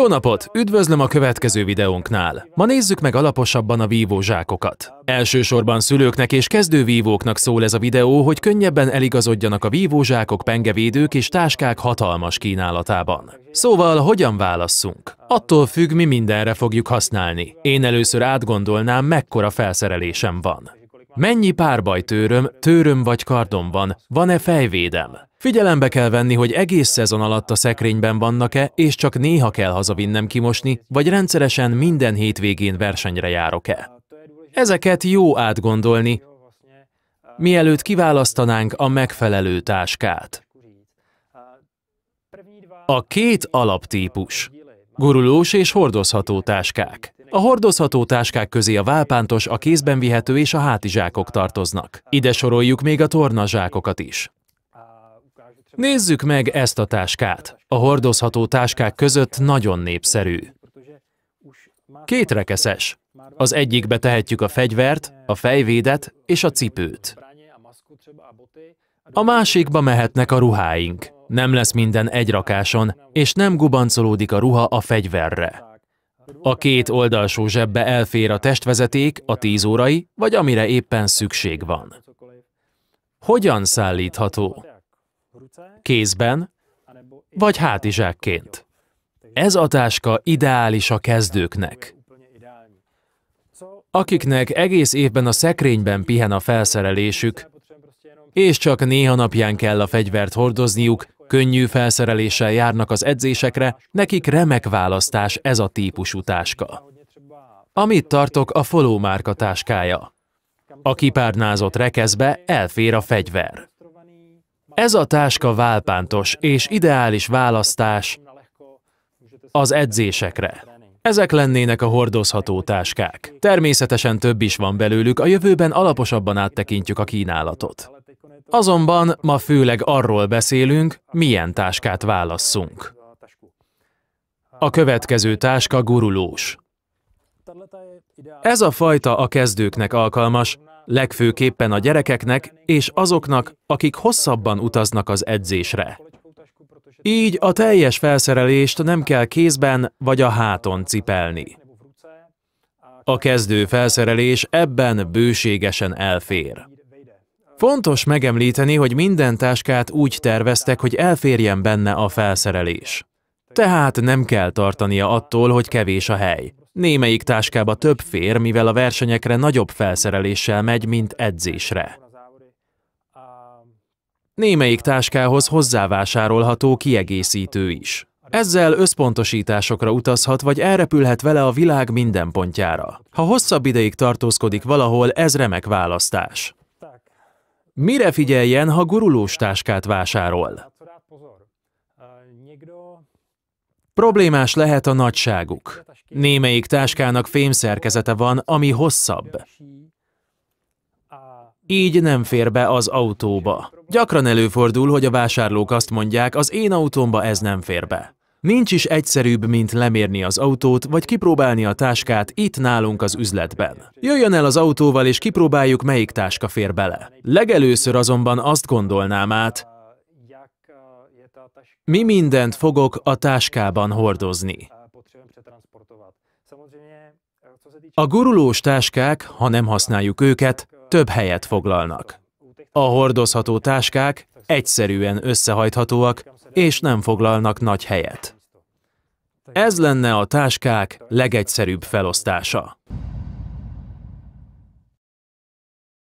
Jó napot! Üdvözlöm a következő videónknál. Ma nézzük meg alaposabban a vívózsákokat. Elsősorban szülőknek és kezdővívóknak szól ez a videó, hogy könnyebben eligazodjanak a vívózsákok, pengevédők és táskák hatalmas kínálatában. Szóval hogyan válasszunk? Attól függ, mi mindenre fogjuk használni. Én először átgondolnám, mekkora felszerelésem van. Mennyi párbajtőröm, tőröm vagy kardom van? Van-e fejvédem? Figyelembe kell venni, hogy egész szezon alatt a szekrényben vannak-e, és csak néha kell hazavinnem kimosni, vagy rendszeresen minden hétvégén versenyre járok-e. Ezeket jó átgondolni, mielőtt kiválasztanánk a megfelelő táskát. A két alaptípus. Gurulós és hordozható táskák. A hordozható táskák közé a válpántos, a kézben vihető és a hátizsákok tartoznak. Ide soroljuk még a tornazsákokat is. Nézzük meg ezt a táskát. A hordozható táskák között nagyon népszerű. Kétrekeszes. Az egyikbe tehetjük a fegyvert, a fejvédet és a cipőt. A másikba mehetnek a ruháink. Nem lesz minden egy rakáson, és nem gubancolódik a ruha a fegyverre. A két oldalsó zsebbe elfér a testvezeték, a tíz órai, vagy amire éppen szükség van. Hogyan szállítható? Kézben, vagy hátizsákként. Ez a táska ideális a kezdőknek. Akiknek egész évben a szekrényben pihen a felszerelésük, és csak néha napján kell a fegyvert hordozniuk, Könnyű felszereléssel járnak az edzésekre, nekik remek választás ez a típusú táska. Amit tartok a Foló márka táskája. A kipárnázott rekeszbe elfér a fegyver. Ez a táska válpántos és ideális választás az edzésekre. Ezek lennének a hordozható táskák. Természetesen több is van belőlük, a jövőben alaposabban áttekintjük a kínálatot. Azonban ma főleg arról beszélünk, milyen táskát válasszunk. A következő táska gurulós. Ez a fajta a kezdőknek alkalmas, legfőképpen a gyerekeknek és azoknak, akik hosszabban utaznak az edzésre. Így a teljes felszerelést nem kell kézben vagy a háton cipelni. A kezdő felszerelés ebben bőségesen elfér. Fontos megemlíteni, hogy minden táskát úgy terveztek, hogy elférjen benne a felszerelés. Tehát nem kell tartania attól, hogy kevés a hely. Némelyik táskába több fér, mivel a versenyekre nagyobb felszereléssel megy, mint edzésre. Némelyik táskához hozzávásárolható kiegészítő is. Ezzel összpontosításokra utazhat, vagy elrepülhet vele a világ minden pontjára. Ha hosszabb ideig tartózkodik valahol, ez remek választás. Mire figyeljen, ha gurulós táskát vásárol? Problémás lehet a nagyságuk. Némelyik táskának fémszerkezete van, ami hosszabb. Így nem fér be az autóba. Gyakran előfordul, hogy a vásárlók azt mondják, az én autómba ez nem fér be. Nincs is egyszerűbb, mint lemérni az autót, vagy kipróbálni a táskát itt nálunk az üzletben. Jöjjön el az autóval, és kipróbáljuk, melyik táska fér bele. Legelőször azonban azt gondolnám át, mi mindent fogok a táskában hordozni. A gurulós táskák, ha nem használjuk őket, több helyet foglalnak. A hordozható táskák egyszerűen összehajthatóak, és nem foglalnak nagy helyet. Ez lenne a táskák legegyszerűbb felosztása.